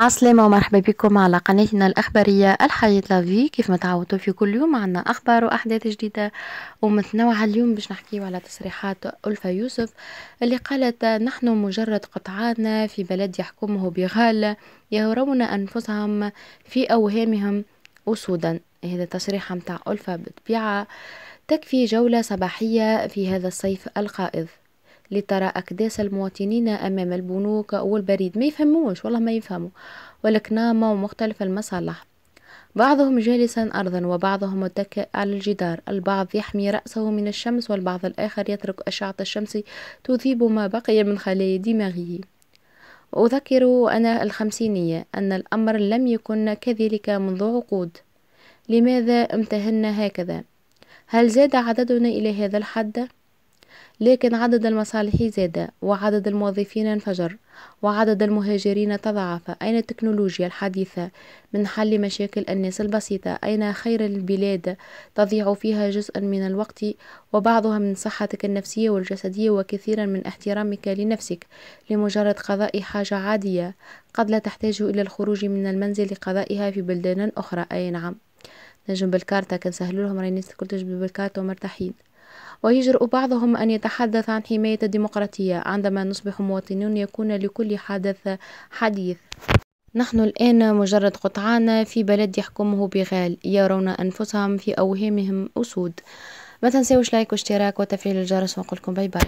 عسلامة ومرحبا بكم على قناتنا الأخبارية الحياة لافي كيف ما تعودتوا في كل يوم عنا أخبار وأحداث جديدة ومتنوعة اليوم باش نحكيو على تصريحات ألفا يوسف اللي قالت نحن مجرد قطعان في بلد يحكمه بغال يرون أنفسهم في أوهامهم أسودا هذا تصريح متاع ألفا بطبيعة تكفي جولة صباحية في هذا الصيف القائض لترى أكداس المواطنين أمام البنوك والبريد ما يفهموش والله ما يفهموا والكنامة ومختلف المصالح بعضهم جالسا أرضا وبعضهم متكئ على الجدار البعض يحمي رأسه من الشمس والبعض الآخر يترك أشعة الشمس تذيب ما بقي من خلايا دماغه أذكر أنا الخمسينية أن الأمر لم يكن كذلك منذ عقود لماذا امتهنا هكذا؟ هل زاد عددنا إلى هذا الحد؟ لكن عدد المصالح زاد وعدد الموظفين انفجر وعدد المهاجرين تضاعف أين التكنولوجيا الحديثة من حل مشاكل الناس البسيطة أين خير البلاد تضيع فيها جزءا من الوقت وبعضها من صحتك النفسية والجسدية وكثيرا من احترامك لنفسك لمجرد قضاء حاجة عادية قد لا تحتاج إلى الخروج من المنزل لقضائها في بلدان أخرى أي نعم نجم بالكارتة كان سهلولهم راهي الناس الكل بالكارتة ومرتاحين ويجرؤ بعضهم أن يتحدث عن حماية الديمقراطية عندما نصبح مواطنون يكون لكل حدث حديث نحن الآن مجرد قطعان في بلد يحكمه بغال يرون أنفسهم في أوهامهم أسود ما تنساوش لايك واشتراك وتفعيل الجرس ونقولكم باي باي